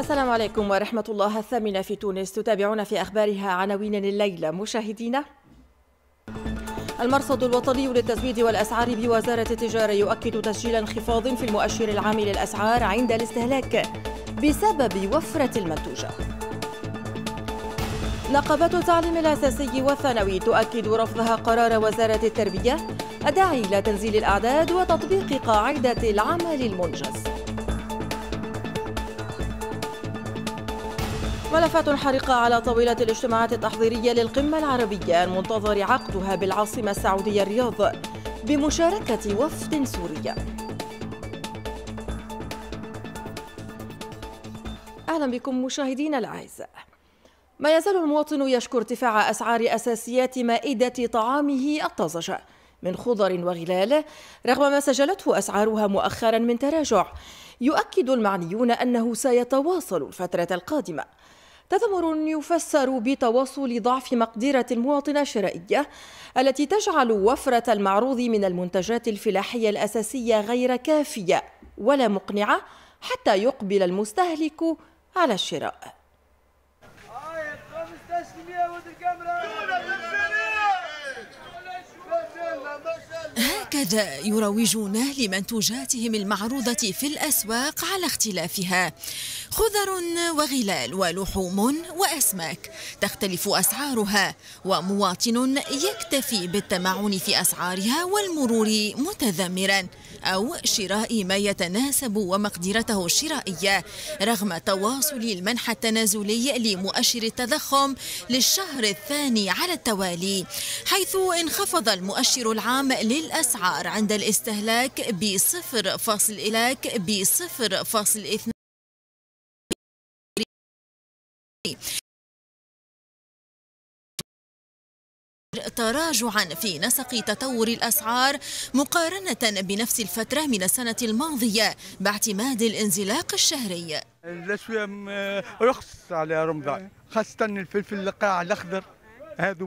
السلام عليكم ورحمة الله الثامنة في تونس تتابعون في أخبارها عناوين الليلة مشاهدينا المرصد الوطني للتزويد والأسعار بوزارة التجارة يؤكد تسجيل انخفاض في المؤشر العام للأسعار عند الاستهلاك بسبب وفرة المنتوجة نقابات التعليم الأساسي والثانوي تؤكد رفضها قرار وزارة التربية الداعي إلى تنزيل الأعداد وتطبيق قاعدة العمل المنجز ملفات حرقة على طاولة الاجتماعات التحضيرية للقمة العربية المنتظر عقدها بالعاصمة السعودية الرياض بمشاركة وفد سوري أهلا بكم مشاهدينا الأعزاء ما يزال المواطن يشكو ارتفاع أسعار أساسيات مائدة طعامه الطازجة من خضر وغلال رغم ما سجلته أسعارها مؤخرا من تراجع يؤكد المعنيون أنه سيتواصل الفترة القادمة تذمر يفسر بتواصل ضعف مقدرة المواطنة الشرائية التي تجعل وفرة المعروض من المنتجات الفلاحية الأساسية غير كافية ولا مقنعة حتى يقبل المستهلك على الشراء الأولاد يروجون لمنتوجاتهم المعروضة في الأسواق على اختلافها خضر وغلال ولحوم وأسماك تختلف أسعارها ومواطن يكتفي بالتمعن في أسعارها والمرور متذمرا أو شراء ما يتناسب ومقدرته الشرائية رغم تواصل المنح التنازلي لمؤشر التضخم للشهر الثاني على التوالي حيث انخفض المؤشر العام للأسعار الأسعار عند الاستهلاك بصفر فاصل إلاك بصفر فاصل اثنين تراجعا في نسق تطور الأسعار مقارنة بنفس الفترة من السنة الماضية باعتماد الانزلاق الشهري الأسوية رخص على رمضان خاصة الفلفل القاع الأخضر هذو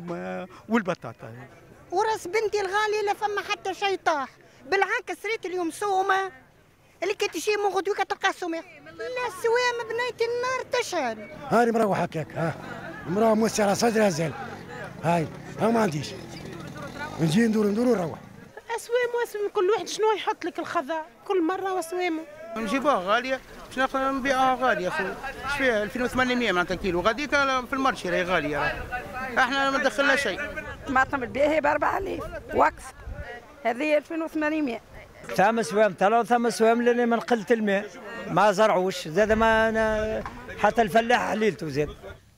والبطاطا وراس بنتي الغالية لا فما حتى شيء طاح بالعكس ريت اليوم سومة اللي كتجي من غدوة كتلقى سومة لا سوام بنيتي النار تشعل هاني مروح هكاك ها المرأة على صدرها زال هاي ها ما عنديش نجي ندور ندور ونروح اسوام واسوام كل واحد شنو يحط لك الخضار كل مره واسوام نجيبوها غاليه باش نبيعوها نبيعها غاليه اخويا اش فيها 2800 معناتها كيلو غاديك في المارشي راهي غاليه احنا ما دخلنا شيء مطعم البيهي ب 4000 واكثر هذه 2800 ثم سوام طلعوا ثم سوام لاني ما نقلت الماء ما زرعوش زاد ما أنا حتى الفلاح حليلته زاد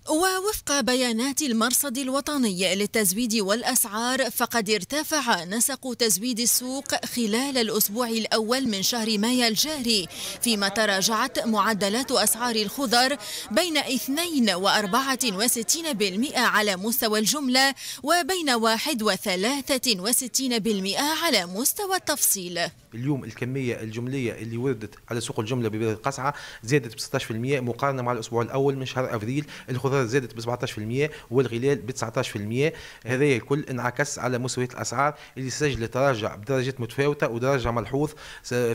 ووفق بيانات المرصد الوطني للتزويد والأسعار فقد ارتفع نسق تزويد السوق خلال الأسبوع الأول من شهر مايو الجاري فيما تراجعت معدلات أسعار الخضر بين 2 و 64% على مستوى الجملة وبين 1 و 63% على مستوى التفصيل اليوم الكميه الجمليه اللي وردت على سوق الجمله ببلاد القصعه زادت ب 16% مقارنه مع الاسبوع الاول من شهر افريل الخضار زادت ب 17% والغلال ب 19% هذا الكل انعكس على مستويات الاسعار اللي سجلت تراجع بدرجات متفاوته ودرجه ملحوظ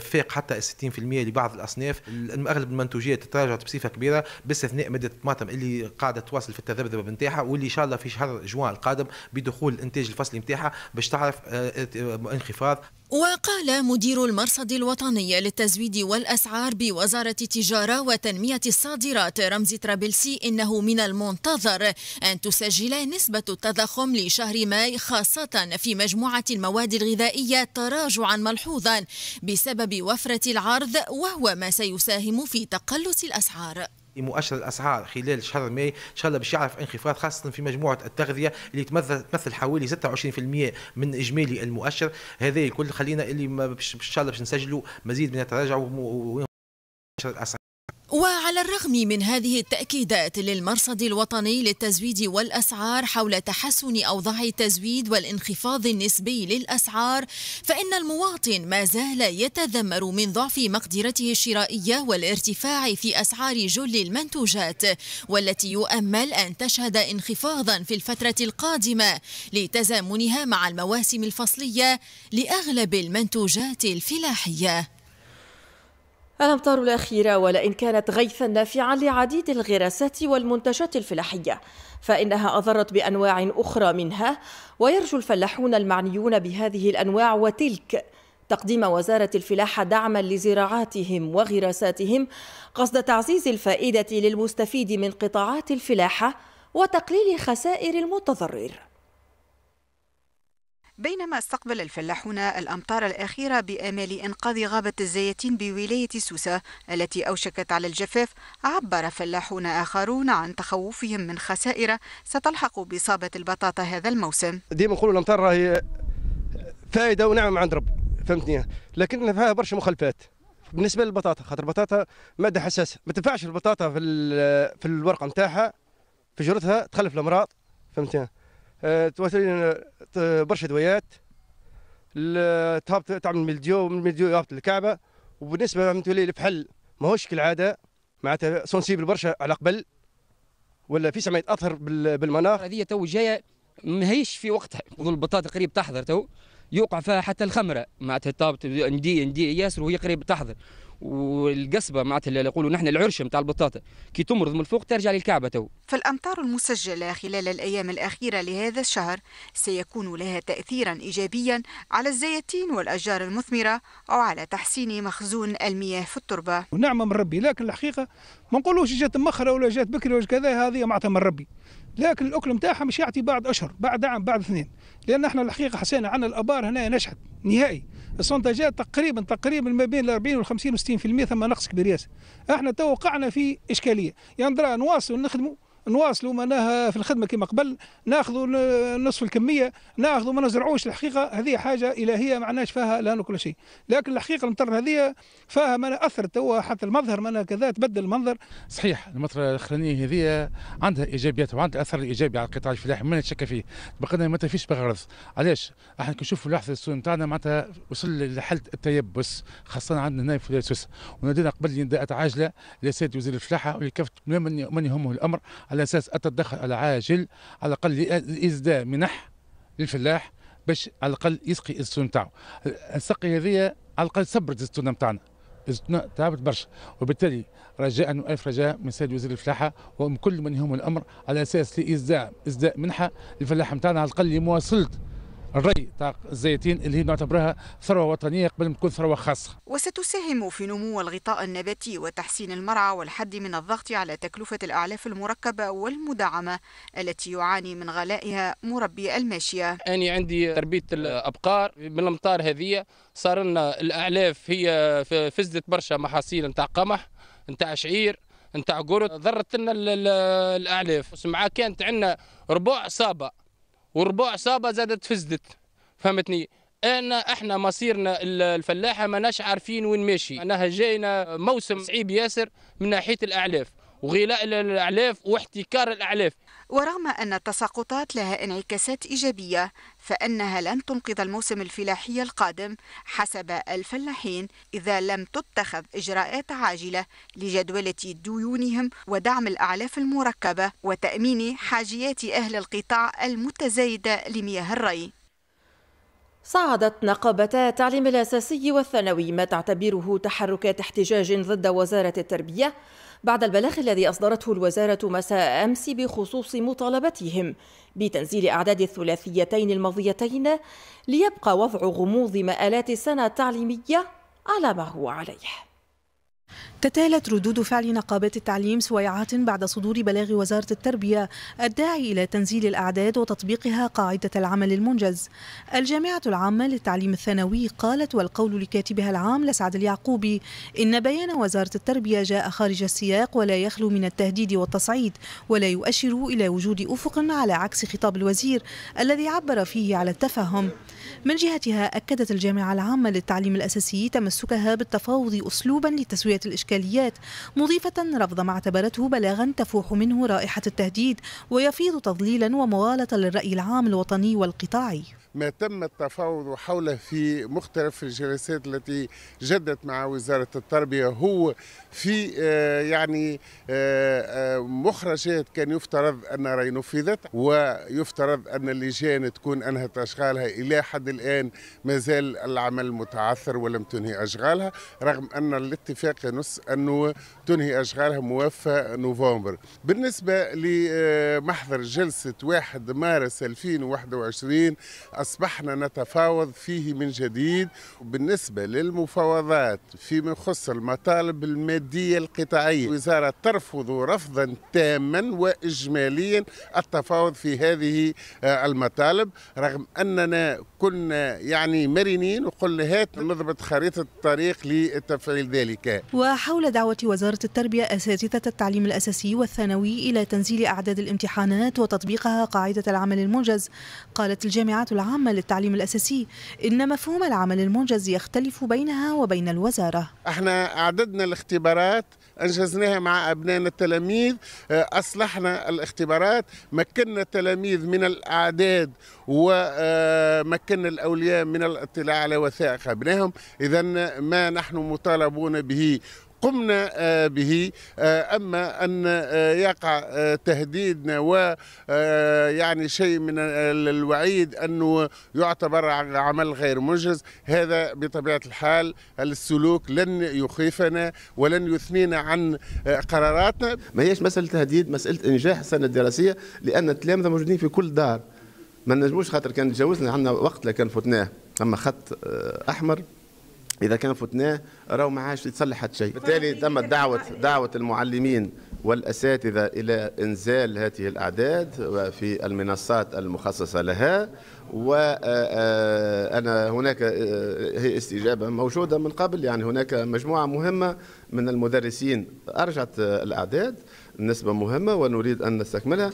فاق حتى 60% لبعض الاصناف اغلب المنتوجات تراجعت بصفه كبيره باستثناء ماده الطماطم اللي قاعده تواصل في التذبذب نتاعها واللي ان شاء الله في شهر جوان القادم بدخول الانتاج الفصلي نتاعها باش تعرف آه، آه، انخفاض وقال مدير المرصد الوطني للتزويد والأسعار بوزارة التجارة وتنمية الصادرات رمزي ترابلسي إنه من المنتظر أن تسجل نسبة التضخم لشهر ماي خاصة في مجموعة المواد الغذائية تراجعا ملحوظا بسبب وفرة العرض وهو ما سيساهم في تقلص الأسعار مؤشر الاسعار خلال شهر ماي ان شاء الله باش يعرف انخفاض خاصه في مجموعه التغذيه اللي تمثل تمثل حوالي 26% من اجمالي المؤشر هذا كل خلينا اللي باش ان شاء الله باش نسجلوا مزيد من التراجع ومؤشر الاسعار وعلى الرغم من هذه التأكيدات للمرصد الوطني للتزويد والأسعار حول تحسن أوضاع التزويد والانخفاض النسبي للأسعار فإن المواطن ما زال يتذمر من ضعف مقدرته الشرائية والارتفاع في أسعار جل المنتوجات والتي يؤمل أن تشهد انخفاضا في الفترة القادمة لتزامنها مع المواسم الفصلية لأغلب المنتوجات الفلاحية الأمطار الأخيرة ولئن كانت غيثا نافعا لعديد الغراسات والمنتجات الفلاحية فإنها أضرت بأنواع أخرى منها ويرجو الفلاحون المعنيون بهذه الأنواع وتلك تقديم وزارة الفلاحة دعما لزراعاتهم وغراساتهم قصد تعزيز الفائدة للمستفيد من قطاعات الفلاحة وتقليل خسائر المتضرر بينما استقبل الفلاحون الأمطار الأخيرة بآمال إنقاذ غابة الزيتين بولاية سوسة التي أوشكت على الجفاف عبر فلاحون آخرون عن تخوفهم من خسائر ستلحق بإصابة البطاطا هذا الموسم ديما نقولوا الأمطار راهي فائدة ونعم عند رب فهمتني لكن فيها برشا مخلفات. بالنسبه للبطاطا خاطر البطاطا ماده حساسه ما تنفعش البطاطا في في الورقه نتاعها في جرتها تخلف الامراض فهمتني تواتر لنا برشا دويات تهبط تعمل من الديو من الديو يهبط للكعبه وبالنسبه فهمتوا لي الفحل ماهوش كالعاده معناتها سونسيبل برشا على قبل ولا في سما يتأثر بالمناخ هذه تو جايه ماهيش في وقتها البطاطا قريب تحضر تو يوقع فيها حتى الخمره معناتها تهبط ندي ندي ياسر وهي قريب تحضر والقصبه معناتها اللي يقولوا نحن العرش نتاع البطاطا كي تمرض من الفوق ترجع للكعبه تو فالامطار المسجله خلال الايام الاخيره لهذا الشهر سيكون لها تاثيرا ايجابيا على الزيتين والاشجار المثمره او على تحسين مخزون المياه في التربه ونعمه من ربي لكن الحقيقه ما نقولوش جات مخره ولا جات بكري ولا كذا هذه معناتها من ربي لكن الاكل نتاعها مش يعطي بعد اشهر بعد عام بعد اثنين لان احنا الحقيقه حسينا عن الابار هنا نشحت نهائي السونتاجات تقريبا تقريبا ما بين 40 و 50 و 60% ثم نقص كبير ياسر احنا تو وقعنا في اشكاليه يعني نواصلوا نخدموا نواصلوا معناها في الخدمه كما قبل ناخذوا نصف الكميه ناخذوا ما نزرعوش الحقيقه هذه حاجه الهيه ما عناش فيها لا كل شيء لكن الحقيقه المطر هذه فيها ما اثر توا حتى المظهر معناها كذا تبدل المنظر صحيح المطر الاخرانيه هذه عندها ايجابيات وعندها اثر ايجابي على القطاع الفلاحي ما نتشكى فيه بقينا ما فيش بغرض علاش احنا كي نشوفوا اللحظه السوق نتاعنا معناتها وصل لحاله التيبس خاصه عندنا هنا في سوسه ونادينا قبل نداءات عاجله لسيد وزير الفلاحه ولكافه من يهمه الامر على اساس التدخل العاجل على الاقل لاسداء منح للفلاح باش على الاقل يسقي السون نتاعو السقي هذه على الاقل صبرت السنه نتاعنا السنه تعبت برشا وبالتالي رجاء والف رجاء من السيد وزير الفلاحه ومن كل من يهم الامر على اساس لاسداء اسداء منحه للفلاح نتاعنا على الاقل لمواصله الري تاع الزيتين اللي هي نعتبرها ثروه وطنيه قبل ما تكون ثروه خاصه. وستساهم في نمو الغطاء النباتي وتحسين المرعى والحد من الضغط على تكلفه الاعلاف المركبه والمدعمه التي يعاني من غلائها مربي الماشيه. انا عندي تربيه الابقار من الامطار هذه صار لنا الاعلاف هي فزت برشا محاصيل نتاع قمح نتاع شعير نتاع قرد ضرت لنا الاعلاف مع كانت عندنا ربع صابه وربع صابه زادت فزدت فهمتني انا احنا مصيرنا الفلاحه ماناش عارفين وين ماشي انا جاينا موسم صعيب ياسر من ناحيه الاعلاف وغلاء الاعلاف واحتكار الاعلاف ورغم أن التساقطات لها انعكاسات إيجابية فإنها لن تنقذ الموسم الفلاحي القادم حسب الفلاحين إذا لم تتخذ إجراءات عاجلة لجدولة ديونهم ودعم الأعلاف المركبة وتأمين حاجيات أهل القطاع المتزايدة لمياه الري صعدت نقابتا التعليم الأساسي والثانوي ما تعتبره تحركات احتجاج ضد وزارة التربية بعد البلاغ الذي أصدرته الوزارة مساء أمس بخصوص مطالبتهم بتنزيل أعداد الثلاثيتين الماضيتين ليبقى وضع غموض مآلات السنة التعليمية على ما هو عليه تتالت ردود فعل نقابات التعليم سويعات بعد صدور بلاغ وزارة التربية الداعي إلى تنزيل الأعداد وتطبيقها قاعدة العمل المنجز. الجامعة العامة للتعليم الثانوي قالت والقول لكاتبها العام لسعد اليعقوبي إن بيان وزارة التربية جاء خارج السياق ولا يخلو من التهديد والتصعيد ولا يؤشر إلى وجود أفق على عكس خطاب الوزير الذي عبر فيه على التفهم. من جهتها أكدت الجامعة العامة للتعليم الأساسي تمسكها بالتفاوض أسلوبا لتسوية الإشكال الإشكاليات مضيفة رفض ما اعتبرته بلاغا تفوح منه رائحة التهديد ويفيض تضليلا ومغالطة للرأي العام الوطني والقطاعي ما تم التفاوض حوله في مختلف الجلسات التي جدت مع وزارة التربية هو في آه، يعني آه، آه، مخرجات كان يفترض أن نفذت ويفترض أن اللجان تكون أنهت أشغالها إلى حد الآن ما زال العمل متعثر ولم تنهي أشغالها رغم أن الاتفاق ينص أنه تنهي أشغالها موفى نوفمبر بالنسبة لمحضر جلسة 1 مارس 2021 أصبحنا نتفاوض فيه من جديد بالنسبة للمفاوضات فيما يخص المطالب المادية القطاعية الوزارة ترفض رفضا تاما وإجماليا التفاوض في هذه آه، المطالب رغم أننا كنا يعني مرنين وقلنا هات نضبط خريطة الطريق لتفعيل ذلك وحول دعوة وزارة التربية أساتذة التعليم الأساسي والثانوي إلى تنزيل أعداد الامتحانات وتطبيقها قاعدة العمل المنجز قالت الجامعات العامة للتعليم الأساسي إن مفهوم العمل المنجز يختلف بينها وبين الوزارة احنا أعددنا الاختبارات أنجزناها مع أبنائنا التلاميذ آه، أصلحنا الاختبارات مكننا التلاميذ من الأعداد ومكننا آه، الأولياء من الاطلاع على وثائق أبنائهم إذا ما نحن مطالبون به قمنا آه، به آه، أما أن آه، يقع تهديدنا و يعني شيء من الوعيد أنه يعتبر عمل غير منجز هذا بطبيعة الحال السلوك لن يخيفنا ولن يثنينا عن قراراتنا ما هيش مسألة تهديد مسألة إنجاح السنة الدراسية لأن التلامذة موجودين في كل دار ما نجموش خاطر كان تجاوزنا عندنا وقت لكان فتناه أما خط أحمر اذا كان فتناه راهو ما عادش يتصلح حتى شيء بالتالي تمت دعوه دعوه المعلمين والاساتذه الى انزال هذه الاعداد في المنصات المخصصه لها وانا آه، آه، هناك آه، هي استجابه موجوده من قبل يعني هناك مجموعه مهمه من المدرسين ارجعت الاعداد نسبه مهمه ونريد ان نستكملها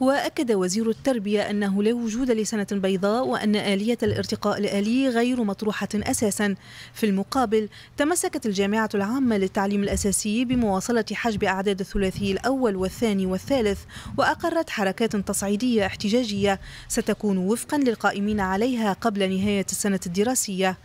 وأكد وزير التربية أنه لا وجود لسنة بيضاء وأن آلية الارتقاء الآلي غير مطروحة أساسا في المقابل تمسكت الجامعة العامة للتعليم الأساسي بمواصلة حجب أعداد الثلاثي الأول والثاني والثالث وأقرت حركات تصعيدية احتجاجية ستكون وفقا للقائمين عليها قبل نهاية السنة الدراسية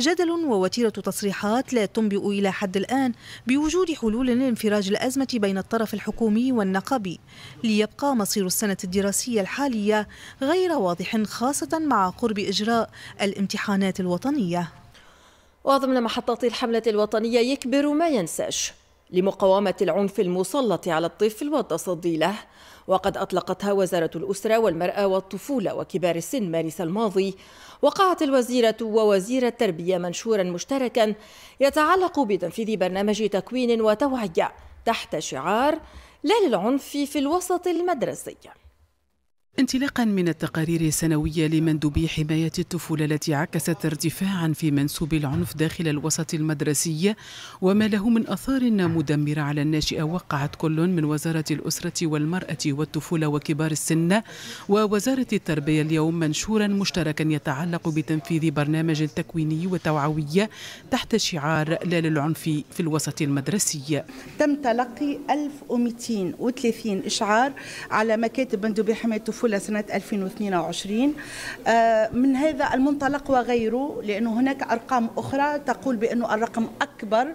جدل ووتيرة تصريحات لا تنبئ إلى حد الآن بوجود حلول لانفراج الأزمة بين الطرف الحكومي والنقبي ليبقى مصير السنة الدراسية الحالية غير واضح خاصة مع قرب إجراء الامتحانات الوطنية وضمن محطات الحملة الوطنية يكبر ما ينساش لمقاومة العنف المسلط على الطفل والتصدي له وقد أطلقتها وزارة الأسرة والمرأة والطفولة وكبار السن مارس الماضي وقعت الوزيرة ووزير التربية منشورا مشتركا يتعلق بتنفيذ برنامج تكوين وتوعية تحت شعار لا للعنف في الوسط المدرسي انطلاقا من التقارير السنوية لمندوبي حماية الطفولة التي عكست ارتفاعا في منسوب العنف داخل الوسط المدرسي وما له من أثار مدمرة على الناشئة وقعت كل من وزارة الأسرة والمرأة والطفولة وكبار السن ووزارة التربية اليوم منشورا مشتركا يتعلق بتنفيذ برنامج تكويني وتوعوي تحت شعار لا للعنف في الوسط المدرسي تم تلقي 1230 إشعار على مكاتب مندوبي حماية الطفولة الطفولة سنة 2022 آه، من هذا المنطلق وغيره لأنه هناك أرقام أخرى تقول بأنه الرقم أكبر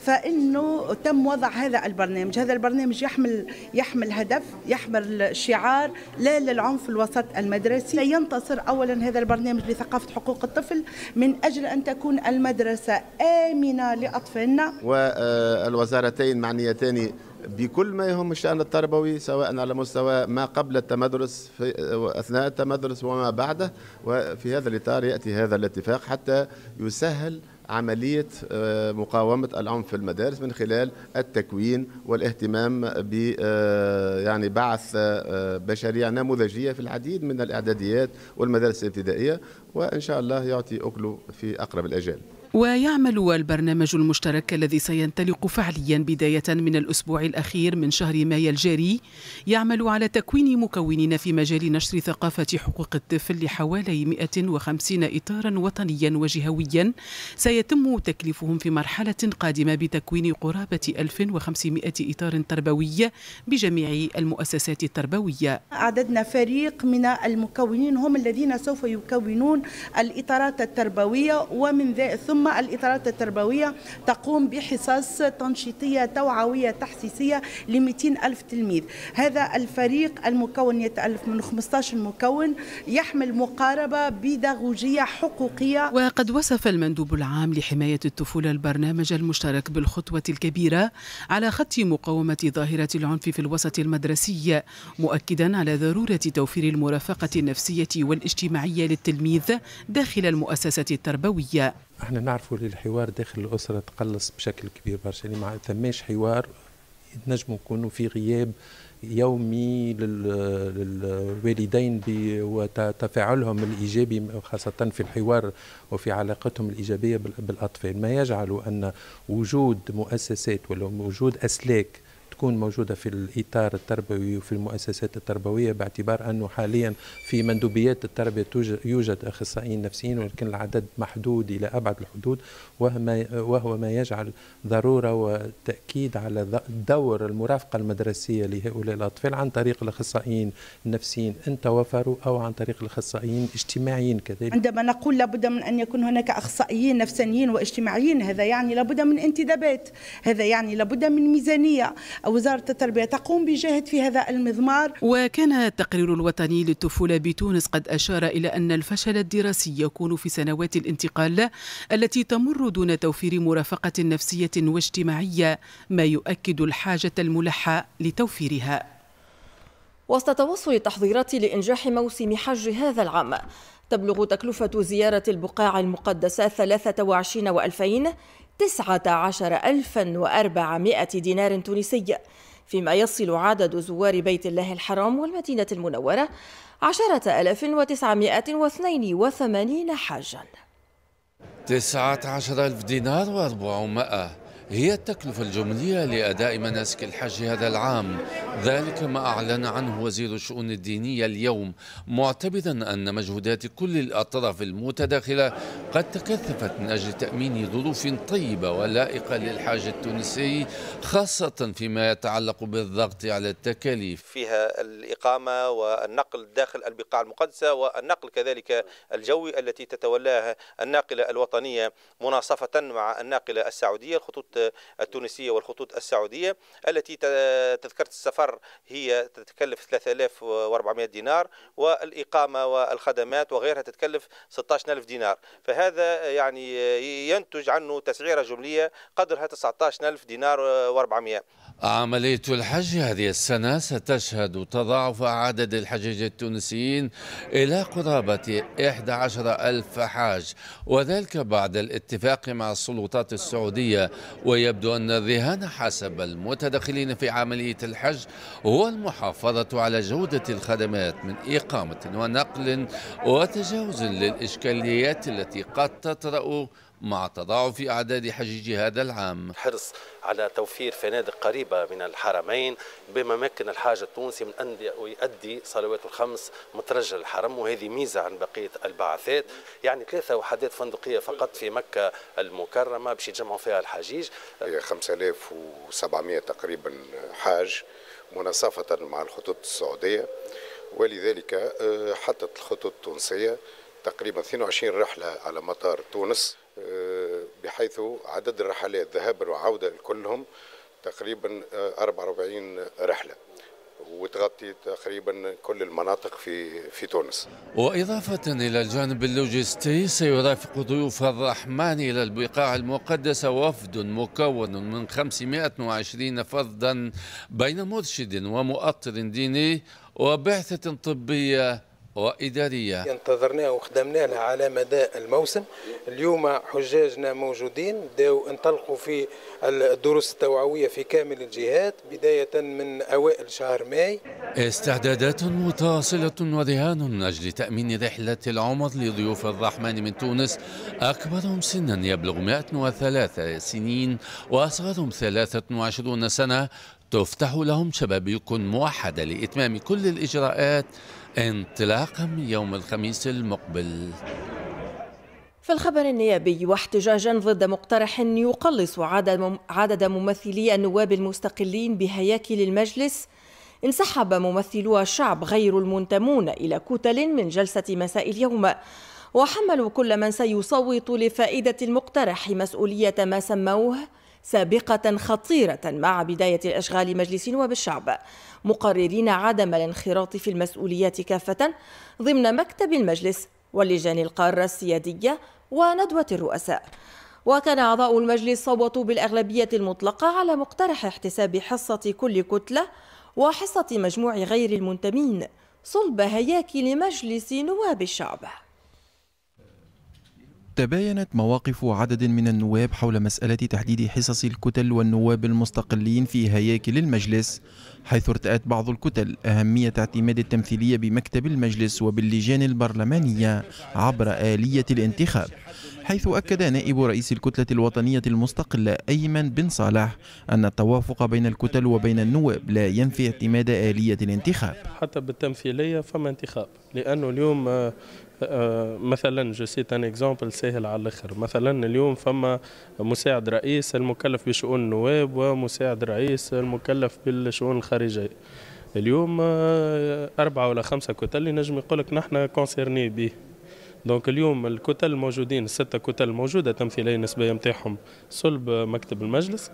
فإنه تم وضع هذا البرنامج هذا البرنامج يحمل يحمل هدف يحمل شعار لا للعنف الوسط المدرسي ينتصر أولا هذا البرنامج لثقافة حقوق الطفل من أجل أن تكون المدرسة آمنة لأطفالنا والوزارتين معنيتان بكل ما يهم الشأن التربوي سواء على مستوى ما قبل التمدرس في أثناء التمدرس وما بعده وفي هذا الإطار يأتي هذا الاتفاق حتى يسهل عملية آه، مقاومة العنف في المدارس من خلال التكوين والاهتمام ب آه، يعني بعث مشاريع آه، نموذجية في العديد من الإعداديات والمدارس الابتدائية وإن شاء الله يعطي أكله في أقرب الأجال ويعمل البرنامج المشترك الذي سينطلق فعليا بداية من الأسبوع الأخير من شهر مايو الجاري يعمل على تكوين مكونين في مجال نشر ثقافة حقوق الطفل لحوالي 150 إطارا وطنيا وجهويا سيتم تكليفهم في مرحلة قادمة بتكوين قرابة 1500 إطار تربوي بجميع المؤسسات التربوية عددنا فريق من المكونين هم الذين سوف يكونون الإطارات التربوية ومن ذا ثم ثم الاطارات التربويه تقوم بحصص تنشيطيه توعويه تحسيسيه ل الف تلميذ هذا الفريق المكون يتالف من 15 مكون يحمل مقاربه بيداغوجيه حقوقيه وقد وصف المندوب العام لحمايه الطفوله البرنامج المشترك بالخطوه الكبيره على خط مقاومه ظاهره العنف في الوسط المدرسي مؤكدا على ضروره توفير المرافقه النفسيه والاجتماعيه للتلميذ داخل المؤسسه التربويه احنا نعرفوا اللي الحوار داخل الاسره تقلص بشكل كبير برشا يعني ما ثماش حوار نجم نكونوا في غياب يومي للوالدين وتفاعلهم الايجابي خاصه في الحوار وفي علاقتهم الايجابيه بالاطفال ما يجعل ان وجود مؤسسات ولا وجود اسلاك تكون موجودة في الإطار التربوي وفي المؤسسات التربوية باعتبار أنه حاليا في مندوبيات التربية يوجد أخصائيين نفسيين ولكن العدد محدود إلى أبعد الحدود وهو ما يجعل ضرورة وتأكيد على دور المرافقة المدرسية لهؤلاء الأطفال عن طريق الأخصائيين النفسيين إن توفروا أو عن طريق الأخصائيين الاجتماعيين كذلك عندما نقول لابد من أن يكون هناك أخصائيين نفسانيين واجتماعيين هذا يعني لابد من انتدابات هذا يعني لابد من ميزانية أو وزارة التربية تقوم بجهد في هذا المضمار وكان التقرير الوطني للطفولة بتونس قد أشار إلى أن الفشل الدراسي يكون في سنوات الانتقال التي تمر دون توفير مرافقة نفسية واجتماعية ما يؤكد الحاجة الملحة لتوفيرها وسط توصل التحضيرات لإنجاح موسم حج هذا العام تبلغ تكلفة زيارة البقاع المقدسة 23 و2000 19400 دينار تونسي فيما يصل عدد زوار بيت الله الحرام والمدينة المنورة 10982 حاجاً 19000 دينار و400 هي التكلفة الجملية لأداء مناسك الحج هذا العام ذلك ما أعلن عنه وزير الشؤون الدينية اليوم معتبرا أن مجهودات كل الأطراف المتداخلة قد تكثفت من أجل تأمين ظروف طيبة ولائقة للحاج التونسي خاصة فيما يتعلق بالضغط على التكاليف فيها الإقامة والنقل داخل البقاع المقدسة والنقل كذلك الجوي التي تتولاها الناقلة الوطنية مناصفة مع الناقلة السعودية الخطوط التونسية والخطوط السعودية التي تذكرة السفر هي تتكلف 3400 دينار والإقامة والخدمات وغيرها تتكلف 16000 دينار فهذا يعني ينتج عنه تسعيرة جملية قدرها 19000 دينار و400 عملية الحج هذه السنة ستشهد تضاعف عدد الحجاج التونسيين إلى قرابة 11 ألف حاج وذلك بعد الاتفاق مع السلطات السعودية ويبدو أن الرهان حسب المتدخلين في عملية الحج هو المحافظة على جودة الخدمات من إقامة ونقل وتجاوز للإشكاليات التي قد تطرأ مع تضاعف أعداد حجيج هذا العام حرص على توفير فنادق قريبة من الحرمين بما مكن الحاج التونسي من أن يؤدي صلوات الخمس مترجل الحرم وهذه ميزة عن بقية البعثات يعني ثلاثة وحدات فندقية فقط في مكة المكرمة باش يتجمعوا فيها الحجيج هي 5700 تقريبا حاج مناصفة مع الخطوط السعودية ولذلك آه، حطت الخطوط التونسية تقريبا 22 رحلة على مطار تونس بحيث عدد الرحلات ذهابا وعوده لكلهم تقريبا 44 آه، رحله وتغطي تقريبا كل المناطق في في تونس. واضافه الى الجانب اللوجستي سيرافق ضيوف الرحمن الى البقاع المقدسه وفد مكون من 520 فردا بين مرشد ومؤطر ديني وبعثه طبيه وإدارية انتظرناها وخدمنا لها على مدى الموسم اليوم حجاجنا موجودين بداوا انطلقوا في الدروس التوعوية في كامل الجهات بداية من أوائل شهر ماي استعدادات متواصلة ورهان من أجل تأمين رحلة العمر لضيوف الرحمن من تونس أكبرهم سنا يبلغ 103 سنين وأصغرهم 23 سنة تفتح لهم شبابيك موحدة لإتمام كل الإجراءات انطلاقا من يوم الخميس المقبل في الخبر النيابي واحتجاجا ضد مقترح يقلص عدد عدد ممثلي النواب المستقلين بهياكل المجلس انسحب ممثلو الشعب غير المنتمون إلى كتل من جلسة مساء اليوم وحملوا كل من سيصوت لفائدة المقترح مسؤولية ما سموه سابقة خطيرة مع بداية الأشغال مجلس الشعب مقررين عدم الانخراط في المسؤوليات كافة ضمن مكتب المجلس واللجان القارة السيادية وندوة الرؤساء وكان أعضاء المجلس صوتوا بالأغلبية المطلقة على مقترح احتساب حصة كل كتلة وحصة مجموع غير المنتمين صلب هياكل مجلس نواب الشعب تباينت مواقف عدد من النواب حول مسألة تحديد حصص الكتل والنواب المستقلين في هياكل المجلس حيث ارتأت بعض الكتل أهمية اعتماد التمثيلية بمكتب المجلس وباللجان البرلمانية عبر آلية الانتخاب حيث أكد نائب رئيس الكتلة الوطنية المستقلة أيمن بن صالح أن التوافق بين الكتل وبين النواب لا ينفي اعتماد آلية الانتخاب حتى بالتمثيلية فما انتخاب لأنه اليوم آه، آه، مثلا جو سيت ان اكزومبل سهل على الاخر مثلا اليوم فما مساعد رئيس المكلف بشؤون النواب ومساعد رئيس المكلف بالشؤون الخارجيه اليوم آه، أربعة ولا خمسة كتل نجم يقول لك نحن كونسيرني به دونك اليوم الكتل الموجودين الستة كتل موجودة تمثيلية نسبية متاعهم صلب مكتب المجلس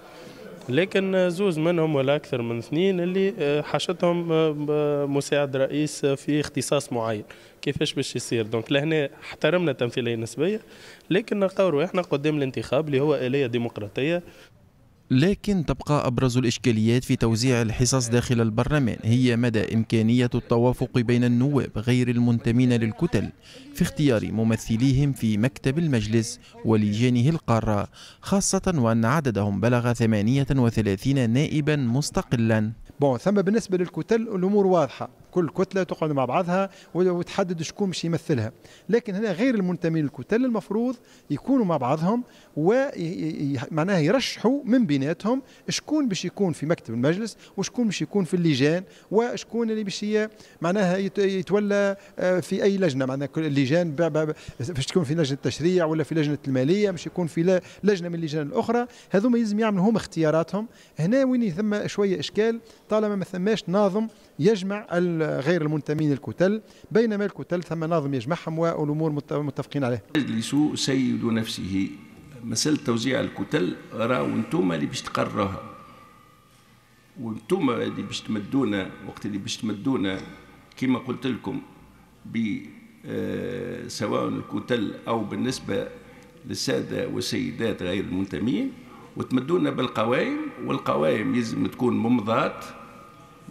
لكن زوز منهم ولا أكثر من اثنين اللي آه، حاشتهم آه، مساعد رئيس في اختصاص معين كيفاش باش يصير دونك لهنا احترمنا التمثيلية النسبية لكن نلقاو احنا قدام الانتخاب اللي هو آلية ديمقراطية لكن تبقى أبرز الإشكاليات في توزيع الحصص داخل البرلمان هي مدى إمكانية التوافق بين النواب غير المنتمين للكتل في اختيار ممثليهم في مكتب المجلس ولجانه القارة خاصة وأن عددهم بلغ 38 نائبا مستقلا بون ثم بالنسبة للكتل الأمور واضحة كل كتله تقعد مع بعضها وتحدد شكون باش يمثلها لكن هنا غير المنتمين للكتل المفروض يكونوا مع بعضهم ومعناها يرشحوا من بيناتهم شكون باش يكون في مكتب المجلس وشكون باش يكون في اللجان وشكون اللي باش معناها يتولى آه، في اي لجنه معناها اللجان باش تكون في لجنه التشريع ولا في لجنه الماليه باش يكون في لجنه من اللجان الاخرى هذوما يلزم يعملوا هم اختياراتهم هنا وين ثم شويه اشكال طالما ما ثماش ناظم يجمع غير المنتمين الكتل بينما الكتل ثم ناظم يجمعهم والامور متفقين عليها المجلس سيد نفسه مسألة توزيع الكتل راهو وانتوما اللي باش تقرروها وانتوما اللي باش تمدونا وقت اللي باش تمدونا كما قلت لكم ب آه، سواء الكتل او بالنسبه للساده والسيدات غير المنتمين وتمدونا بالقوائم والقوائم يلزم تكون ممضات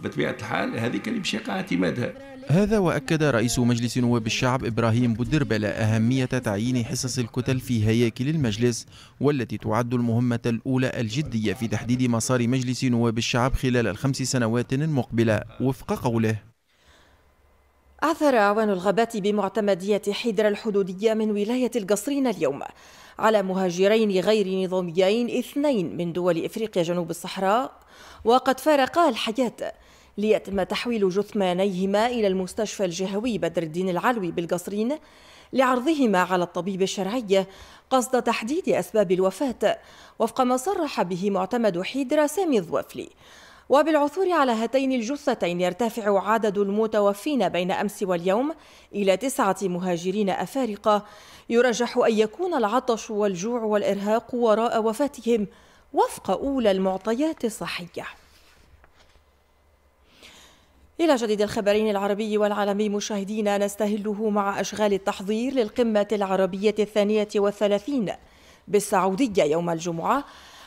بطبيعه الحال هذيك اللي باش يقع اعتمادها هذا وأكد رئيس مجلس نواب الشعب إبراهيم بودربل أهمية تعيين حصص الكتل في هياكل المجلس والتي تعد المهمة الأولى الجدية في تحديد مسار مجلس نواب الشعب خلال الخمس سنوات المقبلة وفق قوله أعثر أعوان الغابات بمعتمدية حيدر الحدودية من ولاية القصرين اليوم على مهاجرين غير نظاميين اثنين من دول إفريقيا جنوب الصحراء وقد فارقا الحياة ليتم تحويل جثمانيهما إلى المستشفى الجهوي بدر الدين العلوي بالقصرين لعرضهما على الطبيب الشرعي قصد تحديد أسباب الوفاة وفق ما صرح به معتمد حيدرا سامي الظوفلي وبالعثور على هاتين الجثتين يرتفع عدد المتوفين بين امس واليوم الى تسعه مهاجرين افارقه يرجح ان يكون العطش والجوع والارهاق وراء وفاتهم وفق اولى المعطيات الصحيه إلى جديد الخبرين العربي والعالمي مشاهدينا نستهله مع أشغال التحضير للقمة العربية الثانية والثلاثين بالسعودية يوم الجمعة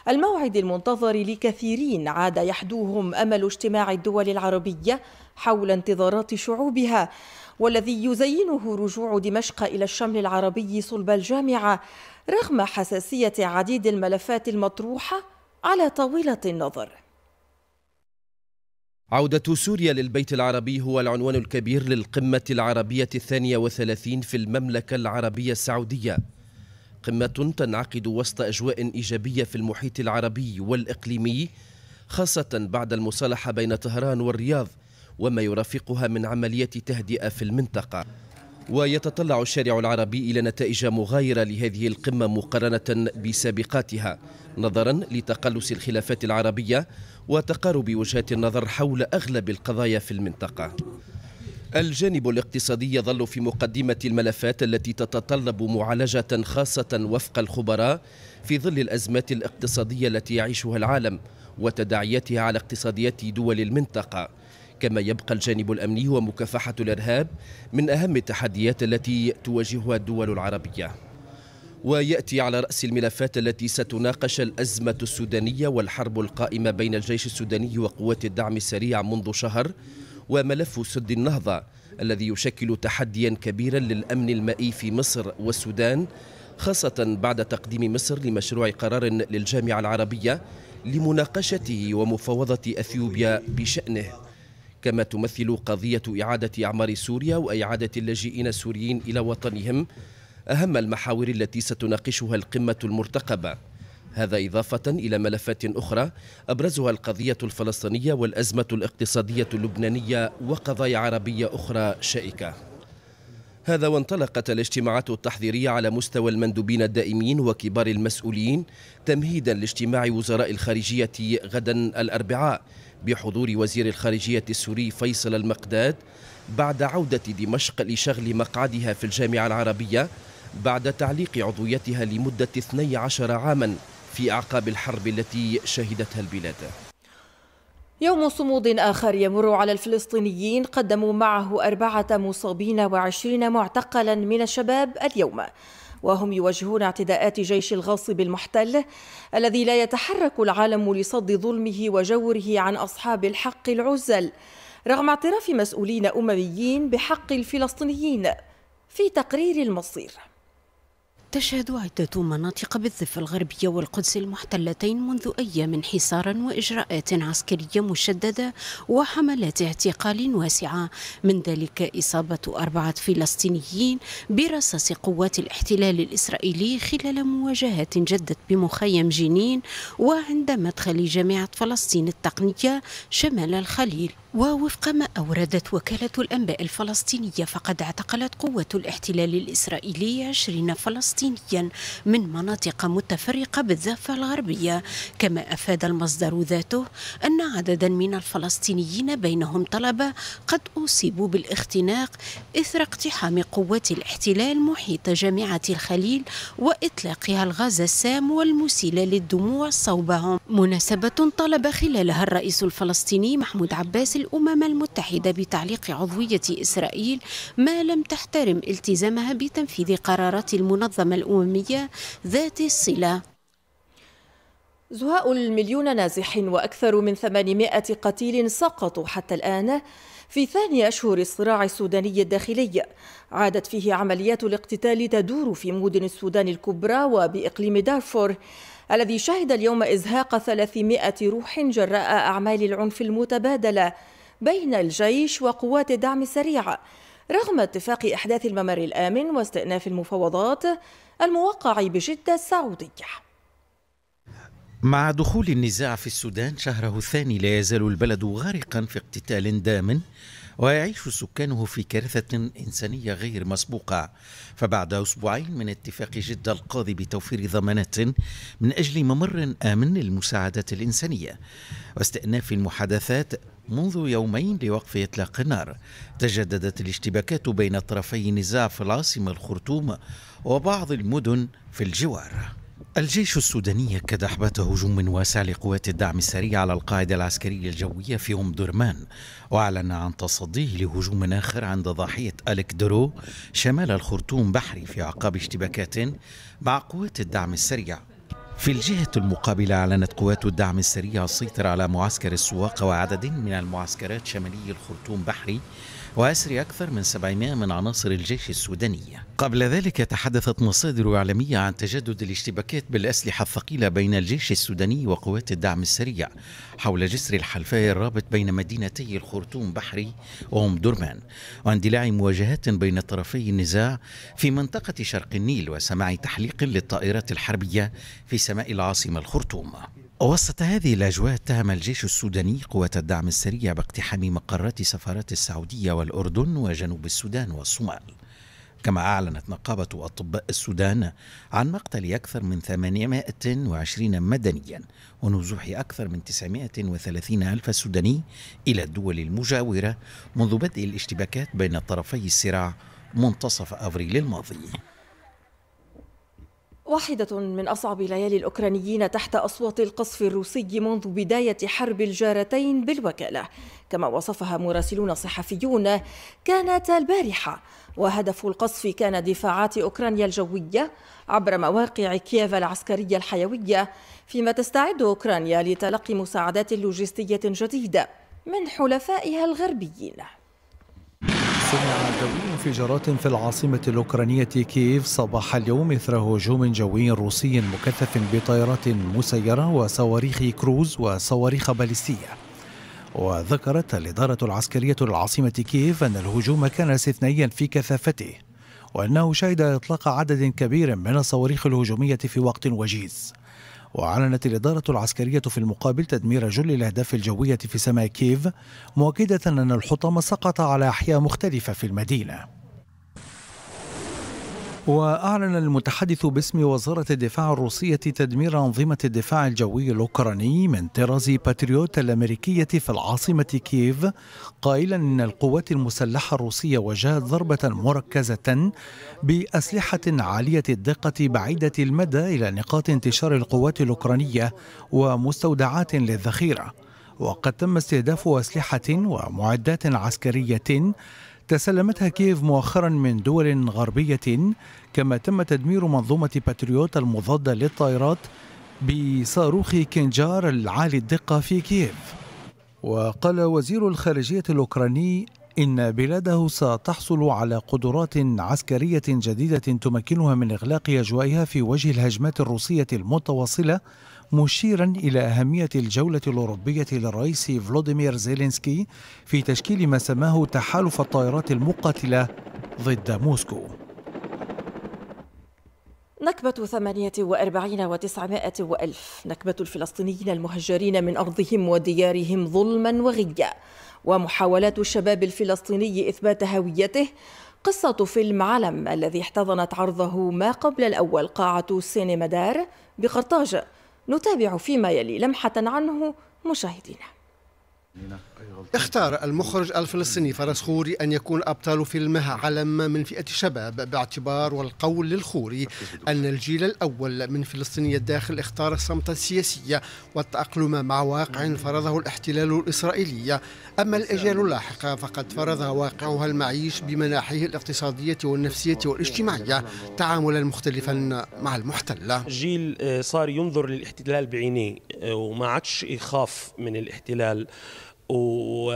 الموعد المنتظر لكثيرين عاد يحدوهم أمل اجتماع الدول العربية حول انتظارات شعوبها والذي يزينه رجوع دمشق إلى الشمل العربي صلب الجامعة رغم حساسية عديد الملفات المطروحة على طاولة النظر عودة سوريا للبيت العربي هو العنوان الكبير للقمة العربية الثانية وثلاثين في المملكة العربية السعودية قمة تنعقد وسط أجواء إيجابية في المحيط العربي والإقليمي خاصة بعد المصالحة بين طهران والرياض وما يرافقها من عملية تهدئة في المنطقة ويتطلع الشارع العربي إلى نتائج مغايرة لهذه القمة مقارنة بسابقاتها نظرا لتقلص الخلافات العربية وتقارب وجهات النظر حول أغلب القضايا في المنطقة الجانب الاقتصادي يظل في مقدمة الملفات التي تتطلب معالجة خاصة وفق الخبراء في ظل الأزمات الاقتصادية التي يعيشها العالم وتداعياتها على اقتصاديات دول المنطقة كما يبقى الجانب الأمني ومكافحة الإرهاب من أهم التحديات التي تواجهها الدول العربية ويأتي على رأس الملفات التي ستناقش الأزمة السودانية والحرب القائمة بين الجيش السوداني وقوات الدعم السريع منذ شهر وملف سد النهضة الذي يشكل تحديا كبيرا للأمن المائي في مصر والسودان خاصة بعد تقديم مصر لمشروع قرار للجامعة العربية لمناقشته ومفاوضة أثيوبيا بشأنه كما تمثل قضية إعادة أعمار سوريا وإعادة اللاجئين السوريين إلى وطنهم أهم المحاور التي ستناقشها القمة المرتقبة هذا إضافة إلى ملفات أخرى أبرزها القضية الفلسطينية والأزمة الاقتصادية اللبنانية وقضايا عربية أخرى شائكة هذا وانطلقت الاجتماعات التحضيرية على مستوى المندوبين الدائمين وكبار المسؤولين تمهيدا لاجتماع وزراء الخارجية غدا الأربعاء بحضور وزير الخارجية السوري فيصل المقداد بعد عودة دمشق لشغل مقعدها في الجامعة العربية بعد تعليق عضويتها لمدة 12 عاما في أعقاب الحرب التي شهدتها البلاد يوم صمود آخر يمر على الفلسطينيين قدموا معه أربعة مصابين وعشرين معتقلا من الشباب اليوم وهم يواجهون اعتداءات جيش الغاصب المحتل الذي لا يتحرك العالم لصد ظلمه وجوره عن أصحاب الحق العزل رغم اعتراف مسؤولين أمميين بحق الفلسطينيين في تقرير المصير تشهد عدة مناطق بالضفة الغربية والقدس المحتلتين منذ أيام حصارا وإجراءات عسكرية مشددة وحملات اعتقال واسعة من ذلك إصابة أربعة فلسطينيين برصاص قوات الاحتلال الإسرائيلي خلال مواجهات جدت بمخيم جنين وعند مدخل جامعة فلسطين التقنية شمال الخليل ووفق ما أوردت وكالة الأنباء الفلسطينية فقد اعتقلت قوة الاحتلال الإسرائيلي 20 فلسطينيا من مناطق متفرقة بالضفة الغربية كما أفاد المصدر ذاته أن عددا من الفلسطينيين بينهم طلبة قد أصيبوا بالاختناق إثر اقتحام قوات الاحتلال محيط جامعة الخليل وإطلاقها الغاز السام والمسيل للدموع صوبهم مناسبة طلب خلالها الرئيس الفلسطيني محمود عباس الأمم المتحدة بتعليق عضوية إسرائيل ما لم تحترم التزامها بتنفيذ قرارات المنظمة الأممية ذات الصلة زهاء المليون نازح وأكثر من 800 قتيل سقطوا حتى الآن في ثاني أشهر الصراع السوداني الداخلي عادت فيه عمليات الاقتتال تدور في مدن السودان الكبرى وبإقليم دارفور الذي شهد اليوم إزهاق 300 روح جراء أعمال العنف المتبادلة بين الجيش وقوات الدعم السريع رغم اتفاق إحداث الممر الآمن واستئناف المفاوضات الموقع بجدة السعودية مع دخول النزاع في السودان شهره الثاني لا يزال البلد غارقا في اقتتال دام ويعيش سكانه في كارثة إنسانية غير مسبوقة فبعد أسبوعين من اتفاق جدة القاضي بتوفير ضمانات من أجل ممر آمن للمساعدات الإنسانية واستئناف المحادثات منذ يومين لوقف إطلاق النار تجددت الاشتباكات بين طرفي النزاع في العاصمة الخرطوم وبعض المدن في الجوار الجيش السوداني اكد احبات هجوم واسع لقوات الدعم السريع على القاعده العسكريه الجويه في ام درمان واعلن عن تصديه لهجوم اخر عند ضاحيه الك درو شمال الخرطوم بحري في عقاب اشتباكات مع قوات الدعم السريع في الجهة المقابلة أعلنت قوات الدعم السريع السيطرة على معسكر السواق وعدد من المعسكرات شمالي الخرطوم بحري وأسر أكثر من 700 من عناصر الجيش السوداني قبل ذلك تحدثت مصادر إعلامية عن تجدد الاشتباكات بالأسلحة الثقيلة بين الجيش السوداني وقوات الدعم السريع حول جسر الحلفاء الرابط بين مدينتي الخرطوم بحري وأم درمان واندلاع مواجهات بين طرفي النزاع في منطقة شرق النيل وسماع تحليق للطائرات الحربية في سماء العاصمة الخرطوم وسط هذه الأجواء اتهم الجيش السوداني قوات الدعم السريع باقتحام مقرات سفارات السعودية والأردن وجنوب السودان والصومال كما أعلنت نقابة أطباء السودان عن مقتل أكثر من 820 مدنيا ونزوح أكثر من 930 ألف سوداني إلى الدول المجاورة منذ بدء الاشتباكات بين طرفي الصراع منتصف أفريل الماضي واحدة من أصعب ليالي الأوكرانيين تحت أصوات القصف الروسي منذ بداية حرب الجارتين بالوكالة كما وصفها مراسلون صحفيون كانت البارحة وهدف القصف كان دفاعات أوكرانيا الجوية عبر مواقع كييف العسكرية الحيوية فيما تستعد أوكرانيا لتلقي مساعدات لوجستية جديدة من حلفائها الغربيين سمع جوي انفجارات في العاصمة الأوكرانية كييف صباح اليوم إثر هجوم جوي روسي مكثف بطائرات مسيرة وصواريخ كروز وصواريخ باليستية وذكرت الإدارة العسكرية للعاصمة كييف أن الهجوم كان استثنائيا في كثافته وأنه شهد إطلاق عدد كبير من الصواريخ الهجومية في وقت وجيز وأعلنت الإدارة العسكرية في المقابل تدمير جل الأهداف الجوية في سماء كييف مؤكدة أن الحطام سقط على أحياء مختلفة في المدينة وأعلن المتحدث باسم وزارة الدفاع الروسية تدمير أنظمة الدفاع الجوي الأوكراني من طراز باتريوت الأمريكية في العاصمة كييف قائلا إن القوات المسلحة الروسية وجهت ضربة مركزة بأسلحة عالية الدقة بعيدة المدى إلى نقاط انتشار القوات الأوكرانية ومستودعات للذخيرة وقد تم استهداف أسلحة ومعدات عسكرية تسلمتها كييف مؤخرا من دول غربية كما تم تدمير منظومة باتريوت المضادة للطائرات بصاروخ كنجار العالي الدقة في كييف وقال وزير الخارجية الأوكراني إن بلاده ستحصل على قدرات عسكرية جديدة تمكنها من إغلاق أجوائها في وجه الهجمات الروسية المتواصلة مشيرا إلى أهمية الجولة الأوروبية للرئيس فلوديمير زيلينسكي في تشكيل ما سماه تحالف الطائرات المقاتلة ضد موسكو نكبة 48 وتسعمائة وألف نكبة الفلسطينيين المهجرين من أرضهم وديارهم ظلما وغيا ومحاولات الشباب الفلسطيني إثبات هويته قصة فيلم علم الذي احتضنت عرضه ما قبل الأول قاعة سينما دار بقرطاج نتابع فيما يلي لمحة عنه مشاهدينا نعم. اختار المخرج الفلسطيني فرس خوري أن يكون أبطال فيلمها علم من فئة الشباب باعتبار والقول للخوري أن الجيل الأول من فلسطيني الداخل اختار الصمت السياسي والتأقلم مع واقع فرضه الاحتلال الإسرائيلي أما الأجيال اللاحقة فقد فرض واقعها المعيش بمناحيه الاقتصادية والنفسية والاجتماعية تعاملا مختلفا مع المحتل جيل آه، صار ينظر للاحتلال بعينيه آه، وما عادش يخاف من الاحتلال و...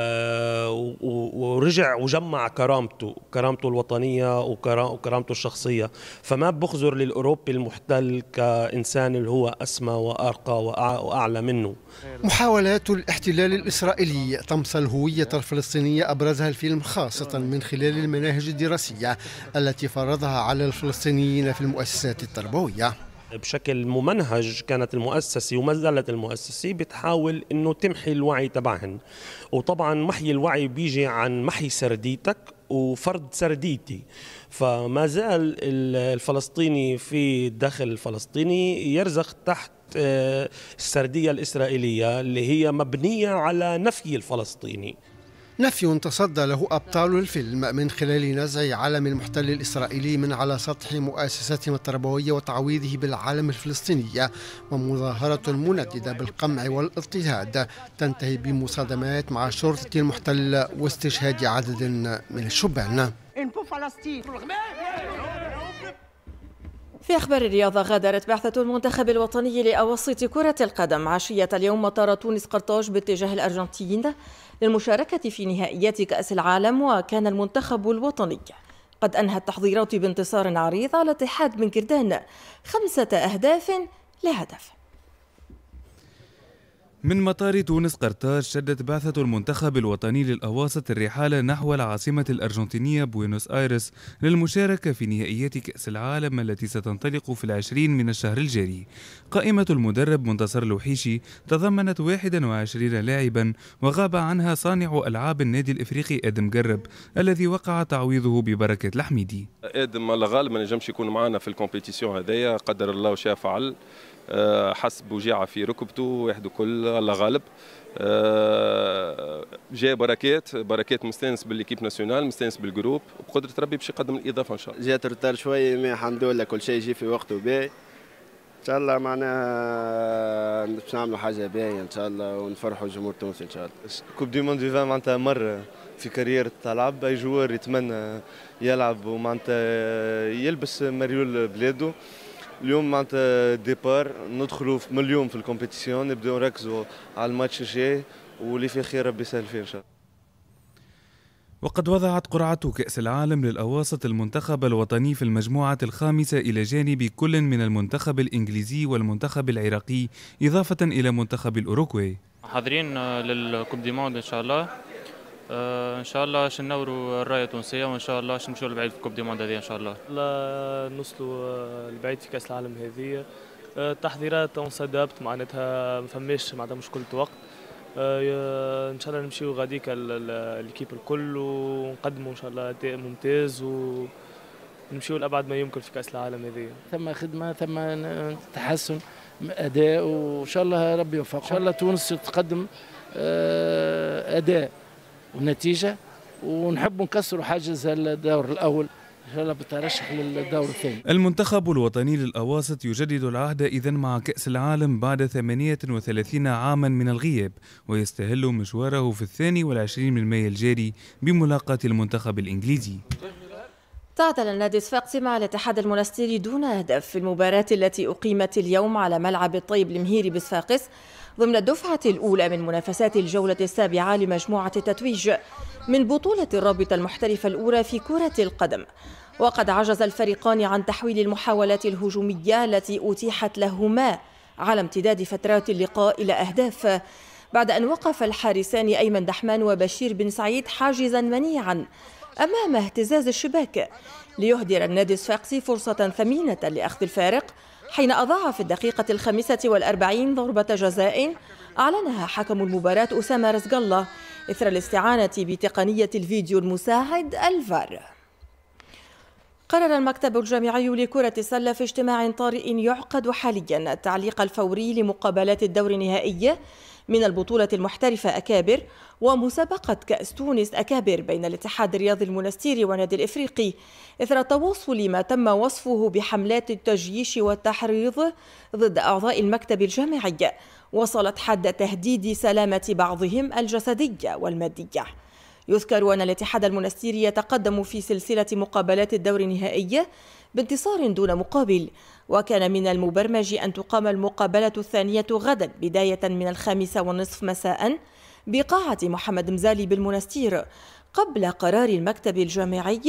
ورجع وجمع كرامته كرامته الوطنية وكرامته الشخصية فما بخزر للأوروبي المحتل كإنسان اللي هو أسمى وأرقى وأعلى منه محاولات الاحتلال الإسرائيلي طمس الهوية الفلسطينية أبرزها الفيلم خاصة من خلال المناهج الدراسية التي فرضها على الفلسطينيين في المؤسسات التربوية بشكل ممنهج كانت المؤسسة وما زالت المؤسسة بتحاول انه تمحي الوعي تبعهن وطبعا محي الوعي بيجي عن محي سرديتك وفرض سرديتي فما زال الفلسطيني في الداخل الفلسطيني يرزخ تحت آه، السردية الإسرائيلية اللي هي مبنية على نفي الفلسطيني نفي تصدى له أبطال الفيلم من خلال نزع علم المحتل الإسرائيلي من على سطح مؤسستهم التربوية وتعويضه بالعالم الفلسطيني ومظاهرة منددة بالقمع والاضطهاد تنتهي بمصادمات مع شرطة المحتل واستشهاد عدد من الشبان في أخبار الرياضة غادرت بعثة المنتخب الوطني لأوسط كرة القدم عشية اليوم مطار تونس قرطاج باتجاه الأرجنتين للمشاركة في نهائيات كأس العالم وكان المنتخب الوطني قد أنهى التحضيرات بانتصار عريض على اتحاد بنكردان كردان خمسة أهداف لا هدف من مطار تونس قرطاج شدت بعثة المنتخب الوطني للأواسط الرحالة نحو العاصمة الأرجنتينية بوينوس آيرس للمشاركة في نهائيات كأس العالم التي ستنطلق في العشرين من الشهر الجاري قائمة المدرب منتصر لوحيشي تضمنت 21 لاعبا وغاب عنها صانع ألعاب النادي الإفريقي آدم جرب الذي وقع تعويضه ببركة الحميدي آدم الغالب ما نجمش يكون معنا في الكومبيتيسيون هذايا قدر الله وشاء فعل آه، حس بوجيعه في ركبته واحد كل الله غالب آه، جاء بركات بركات مستانس بالليكيب ناسيونال مستانس بالجروب بقدرة ربي باش يقدم الاضافه ان شاء الله جات رتار شويه مي الحمد لله كل شيء يجي في وقته باهي ان شاء الله معناها باش نعملوا حاجه باهيه ان شاء الله ونفرحوا الجمهور التونسي ان شاء الله كوب دي موند 20 معناتها مره في كارير تلعب اي جوار يتمنى يلعب ومعناتها يلبس مريول بلاده اليوم معناتها ديبار ندخلوا من اليوم في الكومبيتيسيون نبداو نركزوا على الماتش الجاي واللي في خير ربي يسهل فيه ان شاء الله وقد وضعت قرعة كأس العالم للأواسط المنتخب الوطني في المجموعة الخامسة إلى جانب كل من المنتخب الإنجليزي والمنتخب العراقي إضافة إلى منتخب الأوروغواي حاضرين للكوب دي موند إن شاء الله آه، ان شاء الله باش نوروا الرايه التونسيه وان شاء الله باش نمشوا لبعيد في كوب دي موند هذه ان شاء الله نوصلوا آه، لبعيد في كاس العالم هذه آه، التحضيرات اون سادابت معناتها ما فماش معناتها مشكله وقت ان شاء الله نمشيو غاديك الكيب الكل ونقدموا ان شاء الله اداء ممتاز و نمشيو لابعد ما يمكن في كاس العالم هذه ثم خدمه ثم تحسن اداء وان شاء الله ربي يوفقهم ان شاء الله تونس تقدم اداء ونتيجه ونحب نكسروا حاجز الدور الاول هلا بترشح للدور الثاني المنتخب الوطني للأواسط يجدد العهد إذا مع كأس العالم بعد 38 عاما من الغياب ويستهل مشواره في الثاني والعشرين من مايو الجاري بملاقاة المنتخب الإنجليزي تعتلن النادي الصفاقسي مع الاتحاد المنستيري دون هدف في المباراة التي أقيمت اليوم على ملعب الطيب المهيري بصفاقس ضمن الدفعة الأولى من منافسات الجولة السابعة لمجموعة التتويج من بطولة الرابطة المحترفة الأولى في كرة القدم وقد عجز الفريقان عن تحويل المحاولات الهجومية التي أتيحت لهما على امتداد فترات اللقاء إلى أهداف بعد أن وقف الحارسان أيمن دحمان وبشير بن سعيد حاجزا منيعا أمام اهتزاز الشباك ليهدر النادي الصفاقسي فرصة ثمينة لأخذ الفارق حين أضاع في الدقيقة الخامسة والأربعين ضربة جزاء أعلنها حكم المباراة أسامة رزق الله إثر الاستعانة بتقنية الفيديو المساعد الفار قرر المكتب الجامعي لكرة السلة في اجتماع طارئ يعقد حاليا التعليق الفوري لمقابلات الدور النهائي من البطولة المحترفة أكابر ومسابقة كأس تونس أكابر بين الاتحاد الرياضي المنستيري والنادي الإفريقي إثر تواصل ما تم وصفه بحملات التجييش والتحريض ضد أعضاء المكتب الجامعي وصلت حد تهديد سلامة بعضهم الجسدية والمادية يذكر أن الاتحاد المنستيري يتقدم في سلسلة مقابلات الدور النهائي بانتصار دون مقابل وكان من المبرمج أن تقام المقابلة الثانية غدا بداية من الخامسة والنصف مساء بقاعة محمد مزالي بالمنستير قبل قرار المكتب الجامعي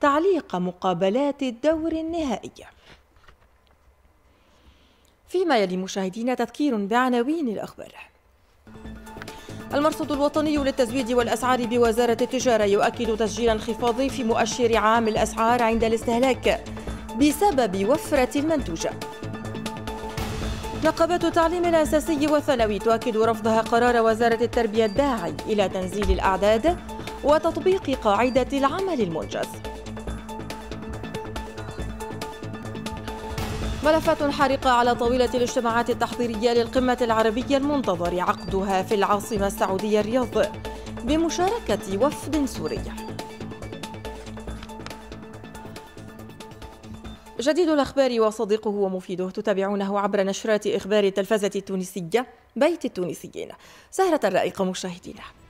تعليق مقابلات الدور النهائي فيما يلي مشاهدينا تذكير بعناوين الأخبار المرصد الوطني للتزويد والأسعار بوزارة التجارة يؤكد تسجيل انخفاض في مؤشر عام الأسعار عند الاستهلاك بسبب وفرة المنتوجة نقابات التعليم الأساسي والثانوي تؤكد رفضها قرار وزارة التربية الداعي إلى تنزيل الأعداد وتطبيق قاعدة العمل المنجز ملفات حارقة على طاولة الاجتماعات التحضيرية للقمة العربية المنتظر عقدها في العاصمة السعودية الرياض بمشاركة وفد سوري جديد الأخبار وصديقه ومفيده تتابعونه عبر نشرات إخبار التلفزة التونسية بيت التونسيين سهرة رائقة مشاهدينا